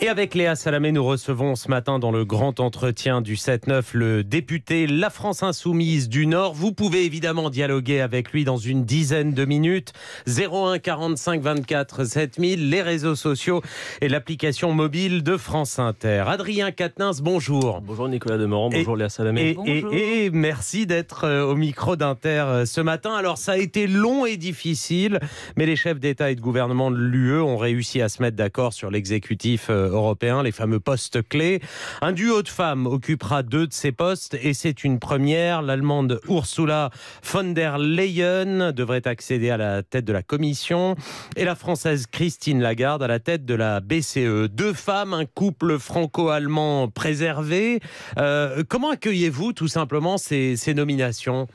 Et avec Léa Salamé, nous recevons ce matin dans le grand entretien du 7-9 le député La France Insoumise du Nord. Vous pouvez évidemment dialoguer avec lui dans une dizaine de minutes. 01 45 24 7000, les réseaux sociaux et l'application mobile de France Inter. Adrien Quatennens, bonjour. Bonjour Nicolas Demorand, bonjour Léa Salamé. et merci d'être euh, au micro d'Inter euh, ce matin. Alors ça a été long et difficile, mais les chefs d'État et de gouvernement de l'UE ont réussi à se mettre d'accord sur l'exécutif euh, Européen, les fameux postes clés. Un duo de femmes occupera deux de ces postes et c'est une première. L'allemande Ursula von der Leyen devrait accéder à la tête de la Commission et la française Christine Lagarde à la tête de la BCE. Deux femmes, un couple franco-allemand préservé. Euh, comment accueillez-vous tout simplement ces nominations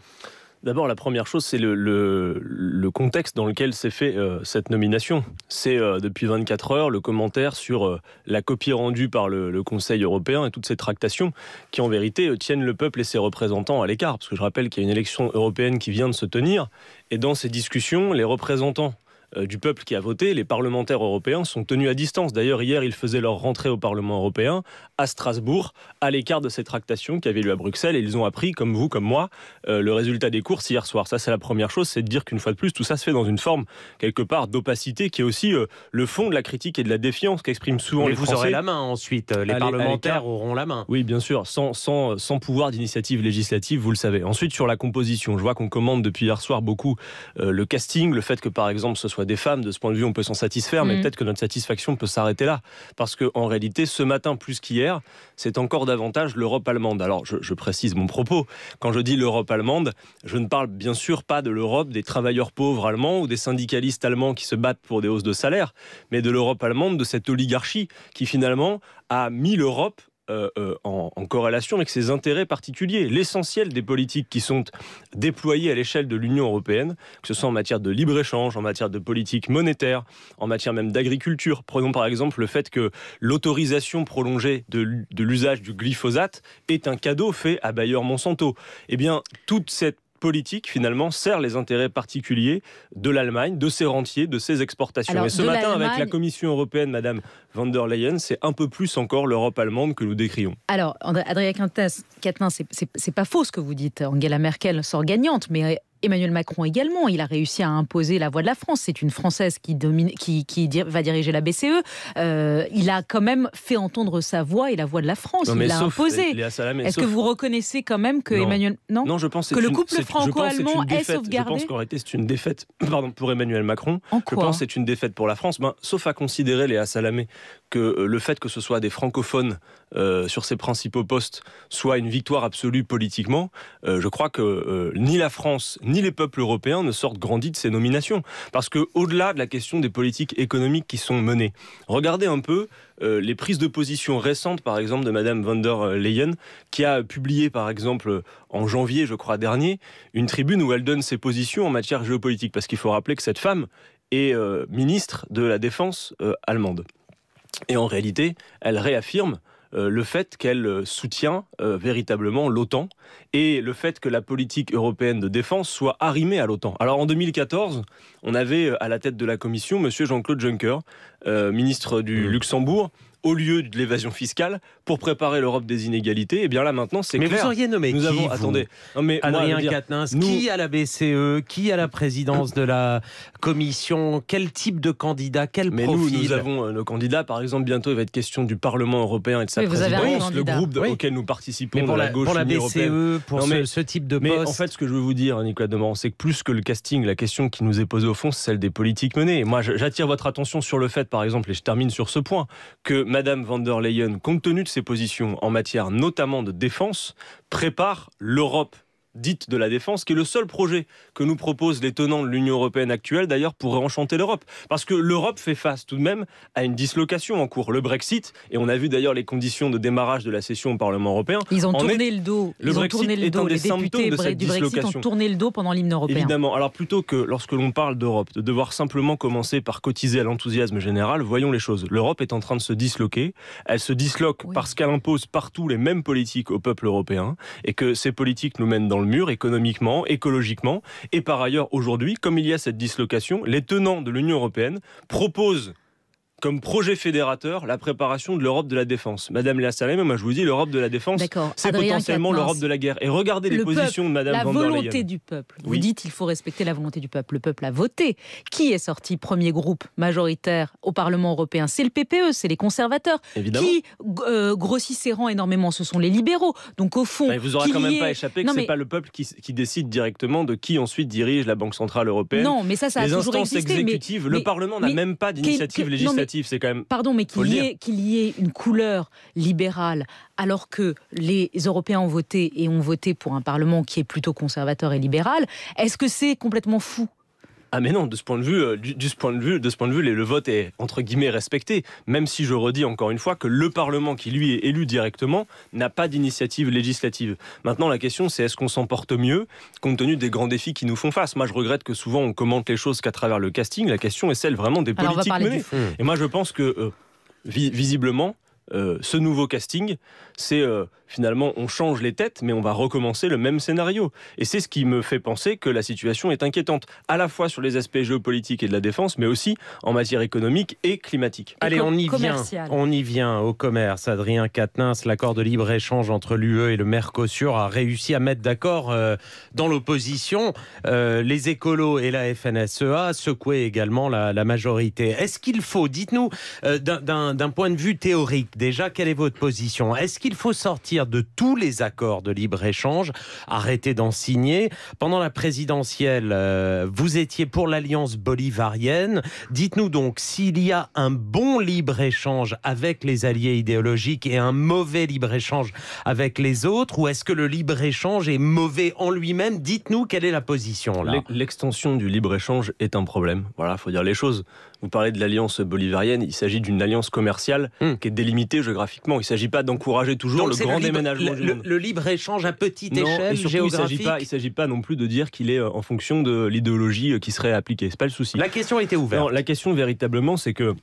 D'abord, la première chose, c'est le, contexte dans lequel s'est fait euh, cette nomination. C'est euh, depuis 24 heures le commentaire sur euh, la copie rendue par le, Conseil européen et toutes ces tractations qui, en vérité, tiennent le peuple et ses représentants à l'écart. Parce que je rappelle qu'il y a une élection européenne qui vient de se tenir. Et dans ces discussions, les représentants euh, du peuple qui a voté, les parlementaires européens sont tenus à distance. D'ailleurs, hier, ils faisaient leur rentrée au Parlement européen à Strasbourg, à l'écart de cette tractation qui avait lieu à Bruxelles, et ils ont appris, comme vous, comme moi, euh, le résultat des courses hier soir. Ça, c'est la première chose, c'est de dire qu'une fois de plus, tout ça se fait dans une forme, quelque part, d'opacité qui est aussi euh, le fond de la critique et de la défiance qu'expriment souvent Mais les vous aurez la main ensuite, les parlementaires auront la main. Oui, bien sûr, sans, sans, sans pouvoir d'initiative législative, vous le savez. Ensuite, sur la composition, je vois qu'on commande depuis hier soir beaucoup le casting, le fait que, par exemple, ce soit des femmes. De ce point de vue, on peut s'en satisfaire, mais mm. peut-être que notre satisfaction peut s'arrêter là. Parce qu'en réalité, ce matin plus qu'hier, c'est encore davantage l'Europe allemande. Alors, je, je, précise mon propos. Quand je dis l'Europe allemande, je ne parle bien sûr pas de l'Europe des travailleurs pauvres allemands ou des syndicalistes allemands qui se battent pour des hausses de salaire, mais de l'Europe allemande, de cette oligarchie qui finalement a mis l'Europe euh, euh, en, corrélation avec ses intérêts particuliers. L'essentiel des politiques qui sont déployées à l'échelle de l'Union européenne, que ce soit en matière de libre-échange, en matière de politique monétaire, en matière même d'agriculture. Prenons par exemple le fait que l'autorisation prolongée de, de l'usage du glyphosate est un cadeau fait à Bayer Monsanto. Eh bien, toute cette politique, finalement, sert les intérêts particuliers de l'Allemagne, de ses rentiers, de ses exportations. et ce matin, avec la Commission européenne, Madame van der Leyen, c'est un peu plus encore l'Europe allemande que nous décrions. Alors, Adrien Quintas, Quatennin, c'est pas faux ce que vous dites. Angela Merkel sort gagnante, mais Emmanuel Macron également. Il a réussi à imposer la voix de la France. C'est une Française qui, domine, qui, va diriger la BCE. Euh, il a quand même fait entendre sa voix et la voix de la France. il l'a imposée. Euh, Est-ce que vous reconnaissez quand même que Emmanuel non, je pense que, le couple franco-allemand est, sauvegardé. Je pense qu'en réalité c'est une défaite, pour Emmanuel Macron. En je pense c'est une défaite pour la France. Ben, sauf à considérer Léa Salamé que euh, le fait que ce soit des francophones euh, sur ces principaux postes soit une victoire absolue politiquement, euh, je crois que ni la France ni les peuples européens ne sortent grandis de ces nominations. Parce que au-delà de la question des politiques économiques qui sont menées, regardez un peu les prises de position récentes, par exemple, de Madame von der Leyen, qui a publié, par exemple, en janvier, je crois, dernier, une tribune où elle donne ses positions en matière géopolitique. Parce qu'il faut rappeler que cette femme est ministre de la Défense allemande. Et en réalité, elle réaffirme euh, le fait qu'elle euh, soutient euh, véritablement l'OTAN et le fait que la politique européenne de défense soit arrimée à l'OTAN. Alors en 2014, on avait à la tête de la Commission M. Jean-Claude Juncker, ministre du mmh. Luxembourg, au lieu de l'évasion fiscale pour préparer l'Europe des inégalités. Et eh bien là maintenant, c'est clair. Mais vous auriez nommé qui attendez, qui à la BCE, qui à la présidence de la Commission, quel type de candidat, quel mais Nous, nous avons nos euh, candidats. Par exemple, bientôt il va être question du Parlement européen et de sa présidence, le groupe auquel nous participons dans la, la, gauche pour la BCE, pour ce, type de poste. Mais en fait, ce que je veux vous dire, Nicolas Demorand, c'est que plus que le casting, la question qui nous est posée au fond, c'est celle des politiques menées. moi, j'attire votre attention sur le fait, par exemple, et je termine sur ce point, que Madame van der Leyen, compte tenu de ses positions en matière notamment de défense, prépare l'Europe dite de la défense, qui est le seul projet que nous proposent les tenants de l'Union européenne actuelle, d'ailleurs, pour enchanter l'Europe. Parce que l'Europe fait face tout de même à une dislocation en cours. Le Brexit, et on a vu d'ailleurs les conditions de démarrage de la session au Parlement européen. Ils ont tourné le dos. Le Brexit le dos. les députés de cette du Brexit ont tourné le dos pendant l'hymne européen. Évidemment. Alors plutôt que lorsque l'on parle d'Europe, de devoir simplement commencer par cotiser à l'enthousiasme général, voyons les choses. L'Europe est en train de se disloquer. Elle se disloque parce qu'elle impose partout les mêmes politiques au peuple européen et que ces politiques nous mènent dans le mur économiquement, écologiquement. Et par ailleurs, aujourd'hui, comme il y a cette dislocation, les tenants de l'Union européenne proposent comme projet fédérateur la préparation de l'Europe de la défense. Madame Léa mais moi je vous dis, l'Europe de la défense, c'est potentiellement l'Europe de la guerre. Et regardez les positions de Madame Van der Leyen. du peuple. Vous dites il faut respecter la volonté du peuple. Le peuple a voté. Qui est sorti premier groupe majoritaire au Parlement européen C'est le PPE, c'est les conservateurs. Évidemment. Qui euh, énormément Ce sont les libéraux. Donc au fond. vous aurez quand même pas échappé que ce pas le peuple qui, décide directement de qui ensuite dirige la Banque Centrale Européenne. Non, mais ça, ça a toujours existé. instances exécutives, le Parlement n'a même pas d'initiative législative. Pardon, mais qu'il y, ait une couleur libérale alors que les Européens ont voté et ont voté pour un Parlement qui est plutôt conservateur et libéral, est-ce que c'est complètement fou ah mais non, de ce point de vue, euh, du, point de vue, de ce point de vue, le vote est entre guillemets respecté. Même si je redis encore une fois que le Parlement qui lui est élu directement n'a pas d'initiative législative. Maintenant, la question c'est est-ce qu'on s'en porte mieux compte tenu des grands défis qui nous font face. Moi, je regrette que souvent on commente les choses qu'à travers le casting. La question est celle vraiment des politiques menées. Et moi, je pense que euh, visiblement, euh, ce nouveau casting, c'est finalement, on change les têtes, mais on va recommencer le même scénario. Et c'est ce qui me fait penser que la situation est inquiétante, à la fois sur les aspects géopolitiques et de la défense, mais aussi en matière économique et climatique. Allez, on y vient. On y vient au commerce. Adrien Quatennens, l'accord de libre-échange entre l'UE et le Mercosur a réussi à mettre d'accord euh, dans l'opposition euh, les écolos et la FNSEA, secouaient également la, majorité. Est-ce qu'il faut, dites-nous, euh, d'un point de vue théorique déjà, quelle est votre position Est-ce qu'il faut sortir de tous les accords de libre-échange, arrêtez d'en signer. Pendant la présidentielle, euh, vous étiez pour l'alliance bolivarienne. Dites-nous donc s'il y a un bon libre-échange avec les alliés idéologiques et un mauvais libre-échange avec les autres, ou est-ce que le libre-échange est mauvais en lui-même Dites-nous quelle est la position L'extension du libre-échange est un problème. Voilà, il faut dire les choses. Vous parlez de l'alliance bolivarienne, il s'agit d'une alliance commerciale hmm. qui est délimitée géographiquement. Il ne s'agit pas d'encourager toujours le grand déménagement. Le, le, libre-échange à petite échelle et surtout, Il ne s'agit pas, non plus de dire qu'il est euh, en fonction de l'idéologie euh, qui serait appliquée. Ce n'est pas le souci. La question était ouverte. la question véritablement, c'est que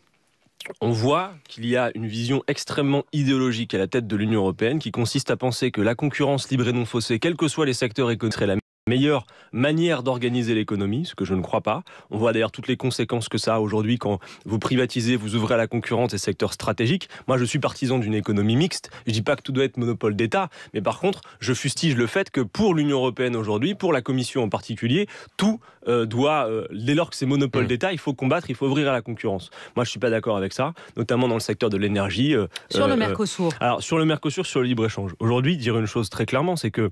on voit qu'il y a une vision extrêmement idéologique à la tête de l'Union européenne qui consiste à penser que la concurrence libre et non faussée, quels que soient les secteurs économiques, la meilleure manière d'organiser l'économie, ce que je ne crois pas. On voit d'ailleurs toutes les conséquences que ça a aujourd'hui quand vous privatisez, vous ouvrez à la concurrence des secteurs stratégiques. Moi, je suis partisan d'une économie mixte. Je ne dis pas que tout doit être monopole d'État, mais par contre, je fustige le fait que pour l'Union européenne aujourd'hui, pour la Commission en particulier, tout euh, doit, euh, dès lors que c'est monopole mm. d'État, il faut combattre, il faut ouvrir à la concurrence. Moi, je ne suis pas d'accord avec ça, notamment dans le secteur de l'énergie. Euh, sur le Mercosur. alors, sur le Mercosur, sur le libre-échange. Aujourd'hui, dire une chose très clairement, c'est que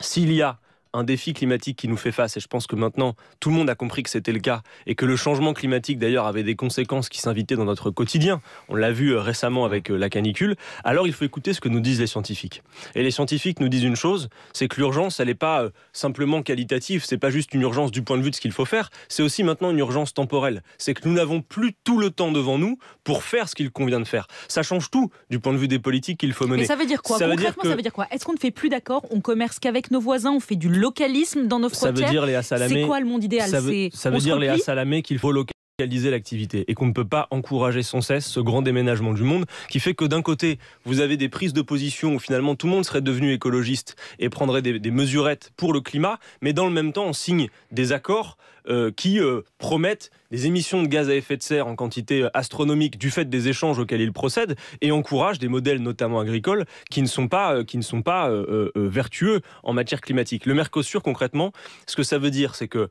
s'il y a un défi climatique qui nous fait face, et je pense que maintenant tout le monde a compris que c'était le cas, et que le changement climatique d'ailleurs avait des conséquences qui s'invitaient dans notre quotidien, on l'a vu euh, récemment avec euh, la canicule, alors il faut écouter ce que nous disent les scientifiques. Et les scientifiques nous disent une chose, c'est que l'urgence, elle n'est pas euh, simplement qualitative, c'est pas juste une urgence du point de vue de ce qu'il faut faire, c'est aussi maintenant une urgence temporelle, c'est que nous n'avons plus tout le temps devant nous pour faire ce qu'il convient de faire. Ça change tout du point de vue des politiques qu'il faut mener. Mais ça veut dire quoi Concrètement, ça veut dire quoi Est-ce qu'on ne fait plus d'accord On commerce qu'avec nos voisins, on fait du localisme dans nos frontières. Ça veut dire, Léa Salamé, c'est quoi le monde idéal Ça veut, dire, Léa Salamé, qu'il faut localiser l'activité et qu'on ne peut pas encourager sans cesse ce grand déménagement du monde qui fait que d'un côté, vous avez des prises de position où finalement tout le monde serait devenu écologiste et prendrait des, mesurettes pour le climat, mais dans le même temps, on signe des accords euh, qui euh, promettent des émissions de gaz à effet de serre en quantité euh, astronomique du fait des échanges auxquels ils procède et encourage des modèles notamment agricoles qui ne sont pas, euh, qui ne sont pas euh, vertueux en matière climatique. Le Mercosur, concrètement, ce que ça veut dire, c'est que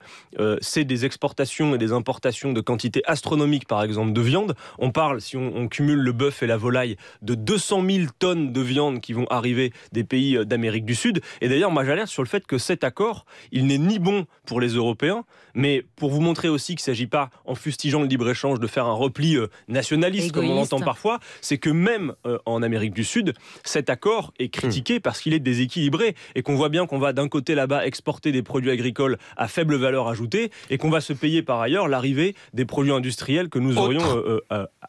c'est des exportations et des importations de quantités astronomiques, par exemple, de viande. On parle, si on, on cumule le bœuf et la volaille, de 200 000 tonnes de viande qui vont arriver des pays d'Amérique du Sud. Et d'ailleurs, moi j'alerte sur le fait que cet accord, il n'est ni bon pour les Européens, mais pour vous montrer aussi qu'il ne s'agit pas en fustigeant le libre-échange de faire un repli euh, nationaliste comme on l'entend parfois, c'est que même euh, en Amérique du Sud, cet accord est critiqué hmm. parce qu'il est déséquilibré et qu'on voit bien qu'on va d'un côté là-bas exporter des produits agricoles à faible valeur ajoutée et qu'on va se payer par ailleurs l'arrivée des produits industriels que nous aurions euh,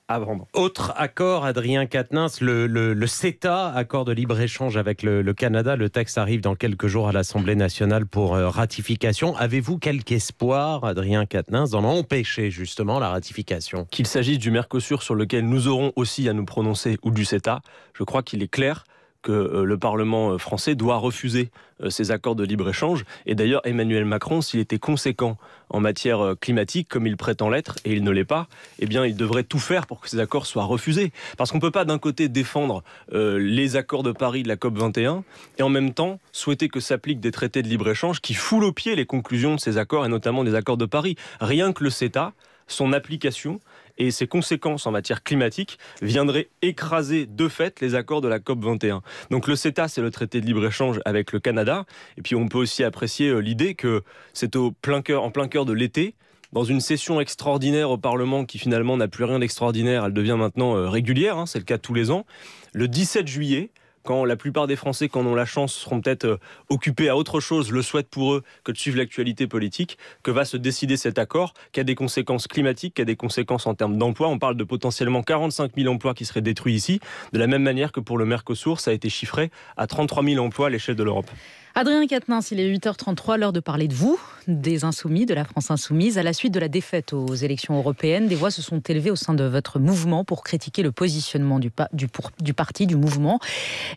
à vendre. Autre accord, Adrien Quatennens, le, CETA, accord de libre-échange avec le, Canada. Le texte arrive dans quelques jours à l'Assemblée nationale pour ratification. Avez-vous quelque espoir, Adrien Quatennens, d'en empêcher justement la ratification Qu'il s'agisse du Mercosur sur lequel nous aurons aussi à nous prononcer ou du CETA, je crois qu'il est clair que euh, le Parlement euh, français doit refuser euh, ces accords de libre-échange. Et d'ailleurs, Emmanuel Macron, s'il était conséquent en matière climatique, comme il prétend l'être, et il ne l'est pas, eh bien, il devrait tout faire pour que ces accords soient refusés. Parce qu'on ne peut pas, d'un côté, défendre les accords de Paris de la COP21, et en même temps, souhaiter que s'appliquent des traités de libre-échange qui foulent au pied les conclusions de ces accords, et notamment des accords de Paris. Rien que le CETA, son application, et ses conséquences en matière climatique viendraient écraser de fait les accords de la COP 21. Donc le CETA, c'est le traité de libre-échange avec le Canada. Et puis on peut aussi apprécier euh, l'idée que c'est au plein cœur, en plein cœur de l'été, dans une session extraordinaire au Parlement qui finalement n'a plus rien d'extraordinaire, elle devient maintenant euh, régulière, hein, c'est le cas tous les ans, le 17 juillet, quand la plupart des Français, quand on ont la chance, seront peut-être euh, occupés à autre chose, le souhaitent pour eux, que de suivre l'actualité politique, que va se décider cet accord, qui a des conséquences climatiques, qui a des conséquences en termes d'emploi. On parle de potentiellement 45 000 emplois qui seraient détruits ici, de la même manière que pour le Mercosur, ça a été chiffré à 33 000 emplois à l'échelle de l'Europe. Adrien Quatennens, il est 8h33, l'heure de parler de vous, des insoumis, de la France insoumise. À la suite de la défaite aux élections européennes, des voix se sont élevées au sein de votre mouvement pour critiquer le positionnement du, parti, du mouvement.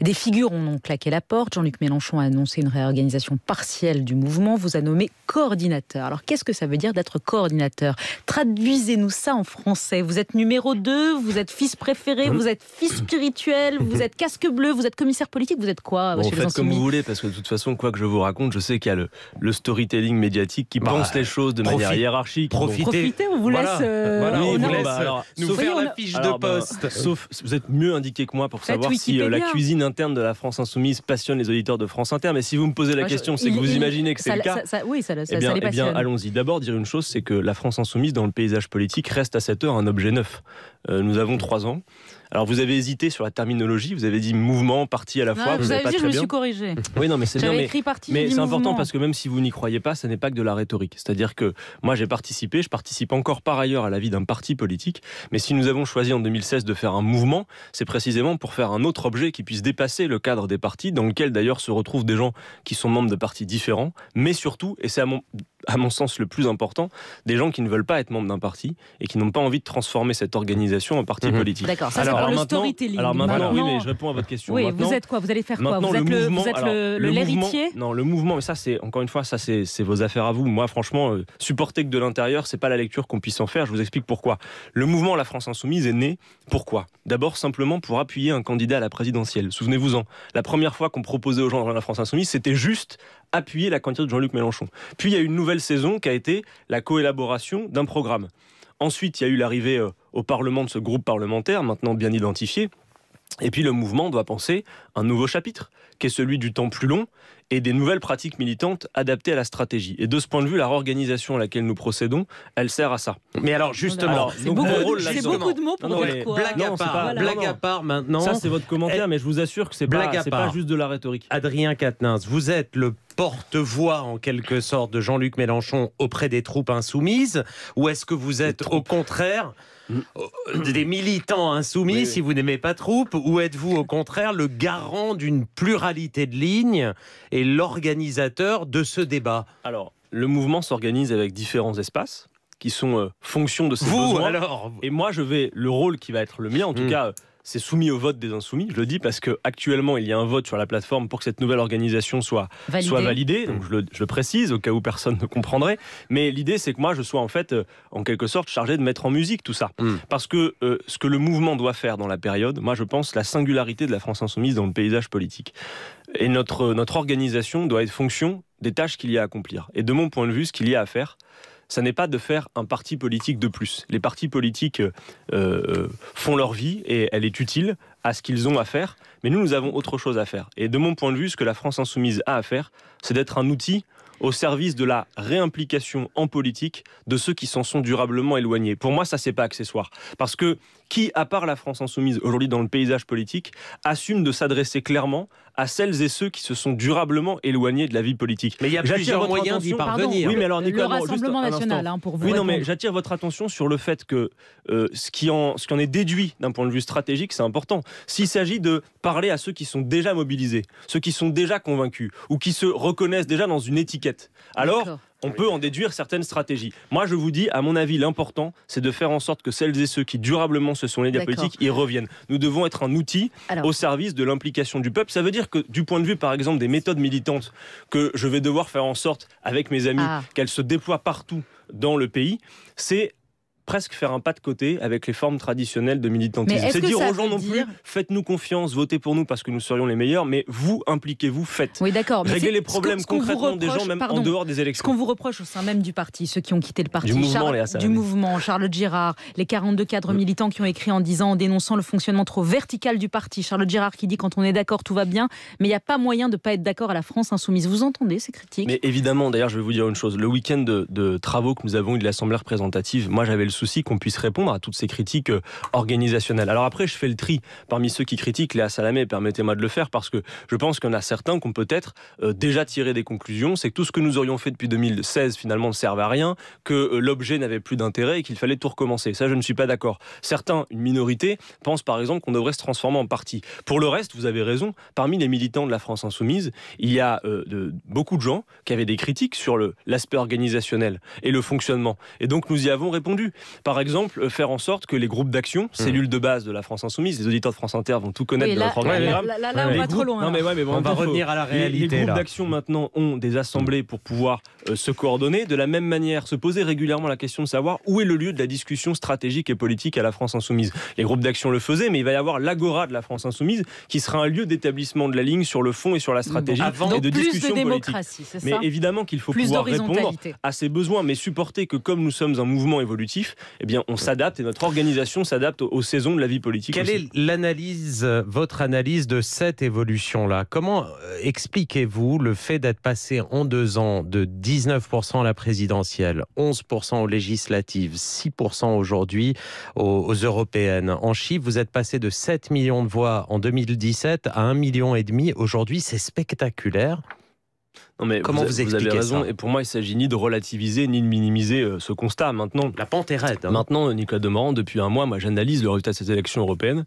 Des figures ont claqué la porte. Jean-Luc Mélenchon a annoncé une réorganisation partielle du mouvement, vous a nommé coordinateur. Alors qu'est-ce que ça veut dire d'être coordinateur Traduisez-nous ça en français. Vous êtes numéro 2, vous êtes fils préféré, mmh. vous êtes fils spirituel, vous êtes casque bleu, vous êtes commissaire politique, vous êtes quoi comme vous voulez, parce que de toute façon, quoi que je vous raconte, je sais qu'il y a le, storytelling médiatique qui bah, pense les choses de manière hiérarchique. Profitez. on vous laisse. Euh, vous nous faire la fiche de bah, poste. Euh, vous êtes mieux indiqué que moi pour savoir si euh, la cuisine interne de la France Insoumise passionne les auditeurs de France Inter. Mais si vous me posez la question, c'est que vous imaginez que c'est le cas. oui, ça, eh bien, eh bien, allons-y. D'abord, dire une chose, c'est que la France Insoumise, dans le paysage politique, reste à cette heure un objet neuf. nous avons trois ans. Alors vous avez hésité sur la terminologie, vous avez dit mouvement, parti à la fois. Ah, vous, vous, avez, dit, je me suis corrigé. Oui, non, mais c'est bien. Mais, mais c'est important parce que même si vous n'y croyez pas, ce n'est pas que de la rhétorique. C'est-à-dire que moi j'ai participé, je participe encore par ailleurs à la vie d'un parti politique, mais si nous avons choisi en 2016 de faire un mouvement, c'est précisément pour faire un autre objet qui puisse dépasser le cadre des partis, dans lequel d'ailleurs se retrouvent des gens qui sont membres de partis différents, mais surtout, et c'est à mon à mon sens, le plus important, des gens qui ne veulent pas être membres d'un parti et qui n'ont pas envie de transformer cette organisation en parti mhm. politique. D'accord, ça c'est alors Alors maintenant, oui, mais je réponds à votre question. vous êtes quoi Vous allez faire quoi Vous êtes le, vous le, l'héritier Non, le mouvement, mais ça c'est, encore une fois, ça c'est, vos affaires à vous. Moi, franchement, euh, supporter que de l'intérieur, c'est pas la lecture qu'on puisse en faire. Je vous explique pourquoi. Le mouvement La France Insoumise est né, pourquoi D'abord, simplement pour appuyer un candidat à la présidentielle. Souvenez-vous-en, la première fois qu'on proposait aux gens de La France Insoumise, c'était juste appuyer la candidature de Jean-Luc Mélenchon. Puis il y a une nouvelle saison qui a été la coélaboration d'un programme. Ensuite, il y a eu l'arrivée euh, au Parlement de ce groupe parlementaire, maintenant bien identifié, et puis le mouvement doit penser un nouveau chapitre, qui est celui du temps plus long et des nouvelles pratiques militantes adaptées à la stratégie. Et de ce point de vue, la réorganisation à laquelle nous procédons, elle sert à ça. Mais alors justement, c'est beaucoup, de mots pour dire quoi. Blague, à part, blague à part maintenant. Ça c'est votre commentaire, mais je vous assure que c'est pas, pas juste de la rhétorique. Adrien Quatennens, vous êtes le porte-voix en quelque sorte de Jean-Luc Mélenchon auprès des troupes insoumises, ou est-ce que vous êtes au contraire euh, des militants insoumis, si vous n'aimez pas troupe, ou êtes-vous au contraire le garant d'une pluralité de lignes et l'organisateur de ce débat Alors, le mouvement s'organise avec différents espaces qui sont euh, fonction de ses besoins. et moi, je vais le rôle qui va être le mien, en tout hmm. cas c'est soumis au vote des insoumis. Je le dis parce que actuellement il y a un vote sur la plateforme pour que cette nouvelle organisation soit validée. Soit validée. Donc je le, précise au cas où personne ne comprendrait. Mais l'idée c'est que moi je sois en fait euh, en quelque sorte chargé de mettre en musique tout ça. Hmm. Parce que euh, ce que le mouvement doit faire dans la période, moi je pense la singularité de la France insoumise dans le paysage politique. Et notre, euh, notre organisation doit être fonction des tâches qu'il y a à accomplir. Et de mon point de vue, ce qu'il y a à faire, ça n'est pas de faire un parti politique de plus. Les partis politiques euh, euh, font leur vie et elle est utile à ce qu'ils ont à faire, mais nous, nous avons autre chose à faire. Et de mon point de vue, ce que la France insoumise a à faire, c'est d'être un outil au service de la réimplication en politique de ceux qui s'en sont durablement éloignés. Pour moi, ça c'est pas accessoire parce que qui, à part la France insoumise aujourd'hui dans le paysage politique, assume de s'adresser clairement à celles et ceux qui se sont durablement éloignés de la vie politique. Mais il y a plusieurs moyens d'y parvenir. oui, mais alors, Nicolas, le Rassemblement national, hein, pour vous. Oui, non, mais j'attire votre attention sur le fait que euh, ce, qui en, ce qui en est déduit d'un point de vue stratégique, c'est important. S'il s'agit de parler à ceux qui sont déjà mobilisés, ceux qui sont déjà convaincus, ou qui se reconnaissent déjà dans une étiquette, alors on peut en déduire certaines stratégies. Moi, je vous dis, à mon avis, l'important, c'est de faire en sorte que celles et ceux qui durablement se sont les à la politique y reviennent. Nous devons être un outil au service de l'implication du peuple. Ça veut dire que, du point de vue, par exemple, des méthodes militantes, que je vais devoir faire en sorte, avec mes amis, ah. qu'elles se déploient partout dans le pays, c'est presque faire un pas de côté avec les formes traditionnelles de militantisme. C'est dire aux gens non plus, faites-nous confiance, votez pour nous parce que nous serions les meilleurs, mais vous, impliquez-vous, faites. Oui, d'accord. Réglez les problèmes concrètement des gens, même en dehors des élections. Ce qu'on vous reproche au sein même du parti, ceux qui ont quitté le parti, du, mouvement, Charles, du mouvement, Charles Girard, les 42 cadres mm. militants qui ont écrit en disant, en dénonçant le fonctionnement trop vertical du parti, Charles Girard qui dit quand on est d'accord, tout va bien, mais il n'y a pas moyen de ne pas être d'accord à la France insoumise. Vous entendez ces critiques Mais évidemment, d'ailleurs, je vais vous dire une chose. Le week-end de, de travaux que nous avons eu de l'Assemblée représentative, moi j'avais le souci qu'on puisse répondre à toutes ces critiques euh, organisationnelles. Alors après, je fais le tri parmi ceux qui critiquent Léa Salamé, permettez-moi de le faire, parce que je pense qu'il y en a certains qu'on peut-être euh, déjà tiré des conclusions, c'est que tout ce que nous aurions fait depuis 2016 finalement ne servait à rien, que euh, l'objet n'avait plus d'intérêt et qu'il fallait tout recommencer. Ça, je ne suis pas d'accord. Certains, une minorité, pensent par exemple qu'on devrait se transformer en parti. Pour le reste, vous avez raison, parmi les militants de la France insoumise, il y a beaucoup de gens qui avaient des critiques sur l'aspect organisationnel et le fonctionnement. Et donc nous y avons répondu. Par exemple, euh, faire en sorte que les groupes d'action, mmh. cellules de base de la France Insoumise, les auditeurs de France Inter vont tout connaître de notre programme. Là, on va trop loin. Non, mais on va revenir à la réalité. Les, groupes d'action maintenant ont des assemblées pour pouvoir euh, se coordonner. De la même manière, se poser régulièrement la question de savoir où est le lieu de la discussion stratégique et politique à la France Insoumise. Les groupes d'action le faisaient, mais il va y avoir l'agora de la France Insoumise qui sera un lieu d'établissement de la ligne sur le fond et sur la mmh. stratégie et de discussion démocratie, politique. Ça mais évidemment qu'il faut pouvoir répondre à ces besoins, mais supporter que comme nous sommes un mouvement évolutif, eh bien, on s'adapte et notre organisation s'adapte aux, saisons de la vie politique. Quelle est l'analyse, euh, votre analyse de cette évolution-là Comment euh, expliquez-vous le fait d'être passé en deux ans de 19% à la présidentielle, 11% aux législatives, 6% aujourd'hui aux, européennes En chiffres, vous êtes passé de 7 millions de voix en 2017 à 1 million aujourd'hui. C'est spectaculaire. Comment vous, expliquez avez raison. Ça et pour moi, il s'agit ni de relativiser ni de minimiser euh, ce constat. Maintenant, la pente est raide. Hein. Maintenant, Nicolas Demorand, depuis un mois, moi, j'analyse le résultat de ces élections européennes.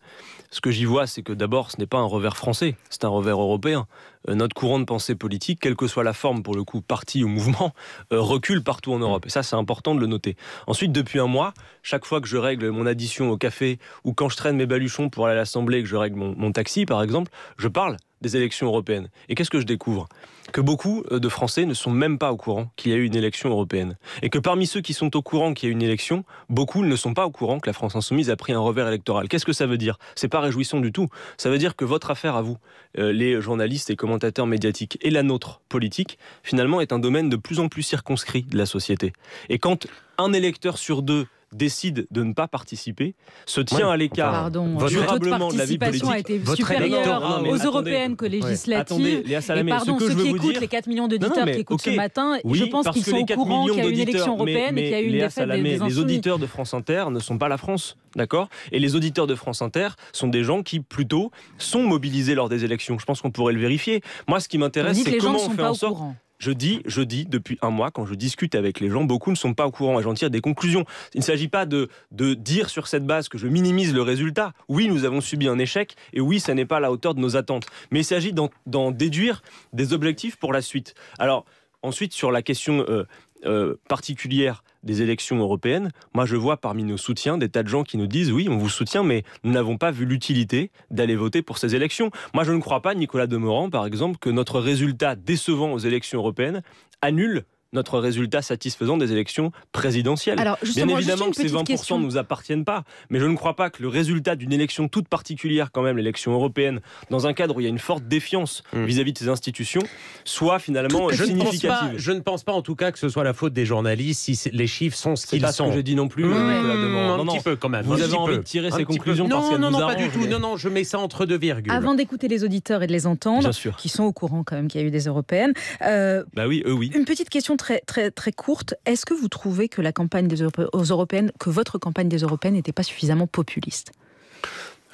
Ce que j'y vois, c'est que d'abord, ce n'est pas un revers français, c'est un revers européen. Euh, notre courant de pensée politique, quelle que soit la forme, pour le coup, parti ou mouvement, euh, recule partout en Europe. Et ça, c'est important de le noter. Ensuite, depuis un mois, chaque fois que je règle mon addition au café ou quand je traîne mes baluchons pour aller à l'Assemblée, que je règle mon, mon taxi, par exemple, je parle des élections européennes. Et qu'est-ce que je découvre Que beaucoup euh, de Français ne sont même pas au courant qu'il y a eu une élection européenne. Et que parmi ceux qui sont au courant qu'il y a eu une élection, beaucoup ne sont pas au courant que la France insoumise a pris un revers électoral. Qu'est-ce que ça veut dire C'est pas réjouissant du tout. Ça veut dire que votre affaire à vous, euh, les journalistes et commentateurs médiatiques, et la nôtre, politique, finalement est un domaine de plus en plus circonscrit de la société. Et quand un électeur sur deux décide de ne pas participer, se tient à l'écart durablement de la vie a été supérieure ah, aux européennes que législatives. Attendez, pardon, ce que ceux je veux qui écoutent, dire... les 4 millions d'auditeurs qui écoutent ce matin, je pense qu'ils sont au courant qu'il y a eu une élection européenne mais, et qu'il y a eu une défaite Salamé, des, Les auditeurs de France Inter ne sont pas la France. D'accord Et les auditeurs de France Inter sont des gens qui, plutôt, sont mobilisés lors des élections. Je pense qu'on pourrait le vérifier. Moi, ce qui m'intéresse, c'est comment on fait en sorte. Je dis, je dis, depuis un mois, quand je discute avec les gens, beaucoup ne sont pas au courant et j'en tire des conclusions. Il ne s'agit pas de, dire sur cette base que je minimise le résultat. Oui, nous avons subi un échec et oui, ça n'est pas à la hauteur de nos attentes. Mais il s'agit d'en déduire des objectifs pour la suite. Alors, Ensuite, sur la question euh, euh, particulière des élections européennes, moi je vois parmi nos soutiens des tas de gens qui nous disent oui, on vous soutient, mais nous n'avons pas vu l'utilité d'aller voter pour ces élections. Moi je ne crois pas, Nicolas Demorand par exemple, que notre résultat décevant aux élections européennes annule notre résultat satisfaisant des élections présidentielles. Bien évidemment que ces 20% ne nous appartiennent pas, mais je ne crois pas que le résultat d'une élection toute particulière, quand même, l'élection européenne, dans un cadre où il y a une forte défiance hmm. vis-à-vis de ces institutions, soit finalement je Ne pense pas, je ne pense pas en tout cas que ce soit la faute des journalistes si les chiffres sont ce qu'ils sont. C'est pas ce que j'ai dit non plus. Hmm, euh, non, non, quand même. Vous avez envie de tirer ces conclusions Non, non, non, pas du tout. Non, non, je mets ça entre deux virgules. Avant d'écouter les auditeurs et de les entendre, qui sont au courant quand même qu'il y a eu des européennes. Euh, bah oui, eux oui. Une petite question très, très, très courte. Est-ce que vous trouvez que la campagne des Européennes, que votre campagne des Européennes n'était pas suffisamment populiste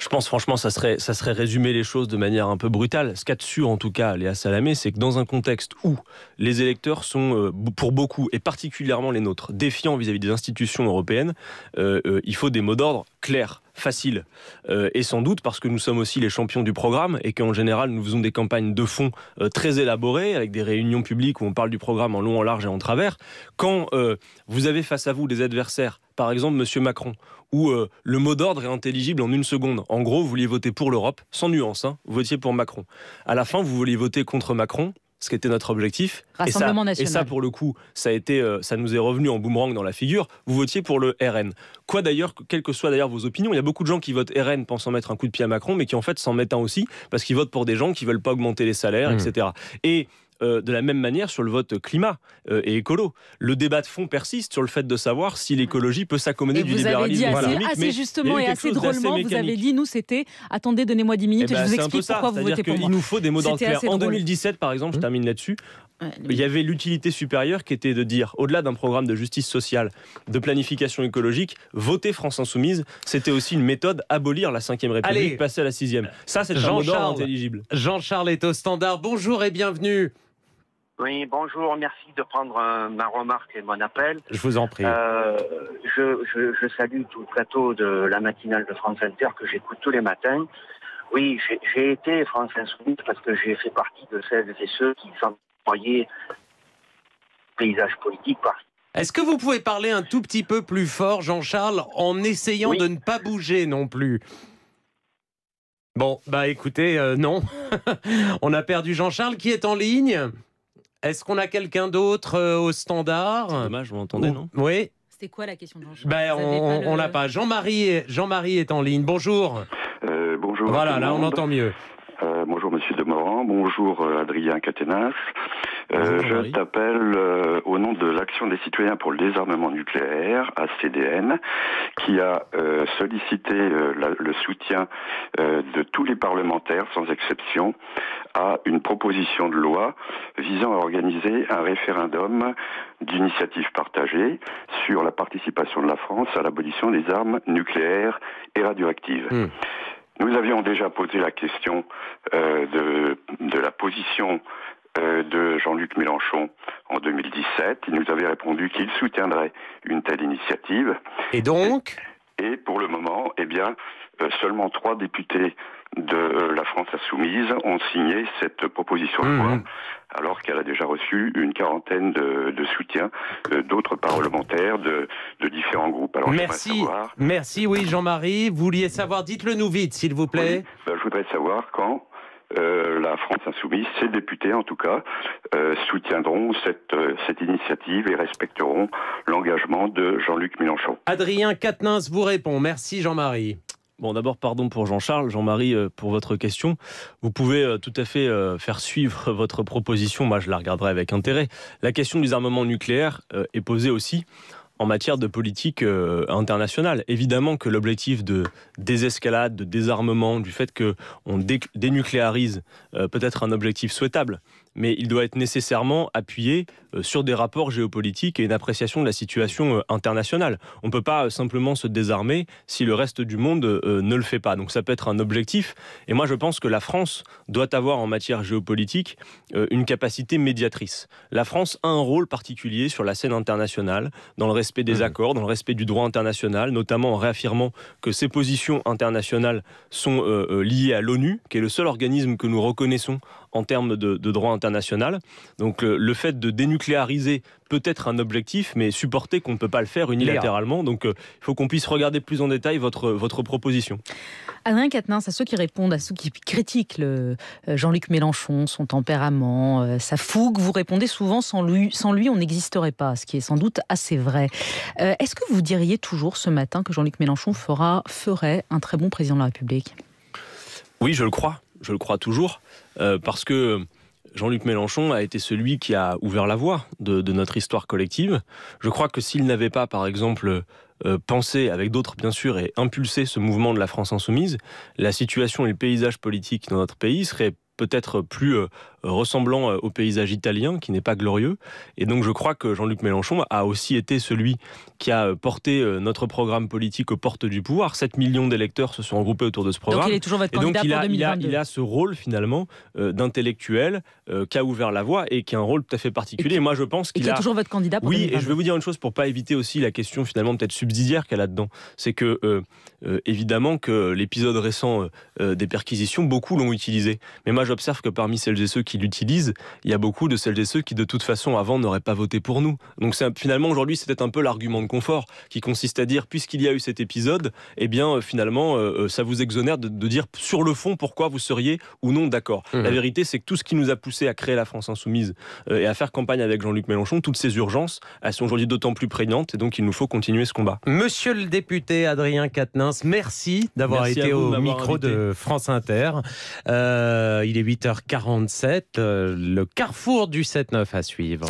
je pense franchement, ça serait, ça serait résumer les choses de manière un peu brutale. Ce qu'a de sûr, en tout cas, Léa Salamé, c'est que dans un contexte où les électeurs sont, euh, pour beaucoup, et particulièrement les nôtres, défiants vis-à-vis des institutions européennes, euh, euh, il faut des mots d'ordre clairs faciles et sans doute parce que nous sommes aussi les champions du programme et qu'en général nous faisons des campagnes de fond très élaborées avec des réunions publiques où on parle du programme en long, en large et en travers. Quand vous avez face à vous des adversaires par exemple Monsieur Macron, où euh, le mot d'ordre est intelligible en une seconde. En gros, vous vouliez voter pour l'Europe, sans nuance, hein. vous votiez pour Macron. À la fin, vous vouliez voter contre Macron, ce qui était notre objectif. Rassemblement et ça, national. Et ça, pour le coup, ça, a été, euh, ça nous est revenu en boomerang dans la figure. Vous votiez pour le RN. Quoi d'ailleurs, quelles que soient d'ailleurs vos opinions, il y a beaucoup de gens qui votent RN pensant mettre un coup de pied à Macron, mais qui en fait s'en mettent un aussi, parce qu'ils votent pour des gens qui ne veulent pas augmenter les salaires, etc. Mmh. Et euh, de la même manière sur le vote climat euh, et écolo. Le débat de fond persiste sur le fait de savoir si l'écologie peut s'accommoder du libéralisme. Vous avez dit assez, justement et assez drôlement, vous avez dit nous c'était attendez donnez-moi 10 minutes et, eh ben, je vous explique pourquoi vous votez pour moi. Il nous faut des mots d'ordre En 2017 par exemple, je mmh. termine là-dessus, il y avait l'utilité supérieure qui était de dire, au-delà d'un programme de justice sociale, de planification écologique, voter France Insoumise, c'était aussi une méthode abolir la 5ème République, passer à la 6ème. Ça, c'est Jean-Charles intelligible. Jean-Charles est au standard. Bonjour et bienvenue. Oui, bonjour, merci de prendre euh, ma remarque et mon appel. Je vous en prie. Euh, je, salue tout le plateau de la matinale de France Inter que j'écoute tous les matins. Oui, j'ai été France Insoumise parce que j'ai fait partie de celles et ceux qui s'employaient paysage politique est-ce que vous pouvez parler un tout petit peu plus fort, Jean-Charles, en essayant de ne pas bouger non plus Bon, bah écoutez, euh, non. On a perdu Jean-Charles qui est en ligne. Est-ce qu'on a quelqu'un d'autre euh, au standard Dommage, vous non Oui. C'était quoi la question de Jean-Charles ben, On l'a pas. Jean-Marie Jean est en ligne. Bonjour. Euh, bonjour. Voilà, là, on entend mieux. Euh, bonjour, monsieur Demorand. Bonjour, Adrien Catenas. Euh, je t'appelle euh, au nom de l'Action des citoyens pour le désarmement nucléaire, ACDN, qui a euh, sollicité le soutien de tous les parlementaires, sans exception, à une proposition de loi visant à organiser un référendum d'initiative partagée sur la participation de la France à l'abolition des armes nucléaires et radioactives. Hmm. Nous avions déjà posé la question de, la position euh, de Jean-Luc Mélenchon en 2017. Il nous avait répondu qu'il soutiendrait une telle initiative. Et donc et pour le moment, eh bien, euh, seulement trois députés de euh, la France insoumise ont signé cette proposition de mmh. loi, alors qu'elle a déjà reçu une quarantaine de, soutiens d'autres parlementaires de, différents groupes. Alors, merci, merci, oui, Jean-Marie. Vous vouliez savoir, dites-le nous vite, s'il vous plaît. Ben, je voudrais savoir quand euh, la France insoumise, ses députés en tout cas, euh, soutiendront cette, euh, cette initiative et respecteront l'engagement de Jean-Luc Mélenchon. Adrien Quatennens vous répond. Merci Jean-Marie. Bon, d'abord, pardon pour Jean-Charles, Jean-Marie, pour votre question. Vous pouvez tout à fait faire suivre votre proposition. Moi, je la regarderai avec intérêt. La question du armements nucléaire est posée aussi en matière de politique euh, internationale. Évidemment que l'objectif de désescalade, de désarmement, du fait qu'on dénucléarise euh, peut être un objectif souhaitable mais il doit être nécessairement appuyé euh, sur des rapports géopolitiques et une appréciation de la situation euh, internationale. On ne peut pas euh, simplement se désarmer si le reste du monde ne le fait pas. Donc ça peut être un objectif. Et moi, je pense que la France doit avoir en matière géopolitique une capacité médiatrice. La France a un rôle particulier sur la scène internationale, dans le respect des mmh. accords, dans le respect du droit international, notamment en réaffirmant que ses positions internationales sont liées à l'ONU, qui est le seul organisme que nous reconnaissons en termes de, droit international. Donc euh, le, fait de dénucléariser peut être un objectif, mais supporter qu'on ne peut pas le faire unilatéralement. Donc euh, il faut qu'on puisse regarder plus en détail votre, votre proposition. Adrien Quatennens, à ceux qui répondent, à ceux qui critiquent euh, Jean-Luc Mélenchon, son tempérament, sa fougue, vous répondez souvent sans lui, sans lui on n'existerait pas, ce qui est sans doute assez vrai. Est-ce que vous diriez toujours ce matin que Jean-Luc Mélenchon fera, ferait un très bon président de la République oui, je le crois je le crois toujours, euh, parce que Jean-Luc Mélenchon a été celui qui a ouvert la voie de, notre histoire collective. Je crois que s'il n'avait pas, par exemple, euh, pensé avec d'autres, bien sûr, et impulsé ce mouvement de la France insoumise, la situation et le paysage politique dans notre pays seraient peut-être plus euh, ressemblant euh, au paysage italien qui n'est pas glorieux. Et donc je crois que Jean-Luc Mélenchon a aussi été celui qui a euh, porté euh, notre programme politique aux portes du pouvoir. 7 millions d'électeurs se sont regroupés autour de ce programme. Donc il est toujours votre et donc, il, a, ce rôle finalement d'intellectuel qui a ouvert la voie et qui a un rôle tout à fait particulier. Et, moi je pense qu'il a... toujours votre candidat pour Oui, et je vais vous dire une chose pour pas éviter aussi la question finalement peut-être subsidiaire qu'elle a là-dedans. C'est que évidemment que l'épisode récent des perquisitions, beaucoup l'ont utilisé. Mais moi j'observe que parmi celles et ceux qui qui l'utilisent, il y a beaucoup de celles et ceux qui de toute façon avant n'auraient pas voté pour nous. Donc finalement aujourd'hui c'était un peu l'argument de confort qui consiste à dire puisqu'il y a eu cet épisode, eh bien euh, finalement euh, euh, ça vous exonère de, dire sur le fond pourquoi vous seriez ou non d'accord. Mmh. La vérité c'est que tout ce qui nous a poussé à créer la France insoumise et à faire campagne avec Jean-Luc Mélenchon, toutes ces urgences, elles sont aujourd'hui d'autant plus prégnantes et donc il nous faut continuer ce combat. Monsieur le député Adrien Quatennens, merci d'avoir été au micro de France Inter. il est 8h47. Euh, le carrefour du 7-9 à suivre.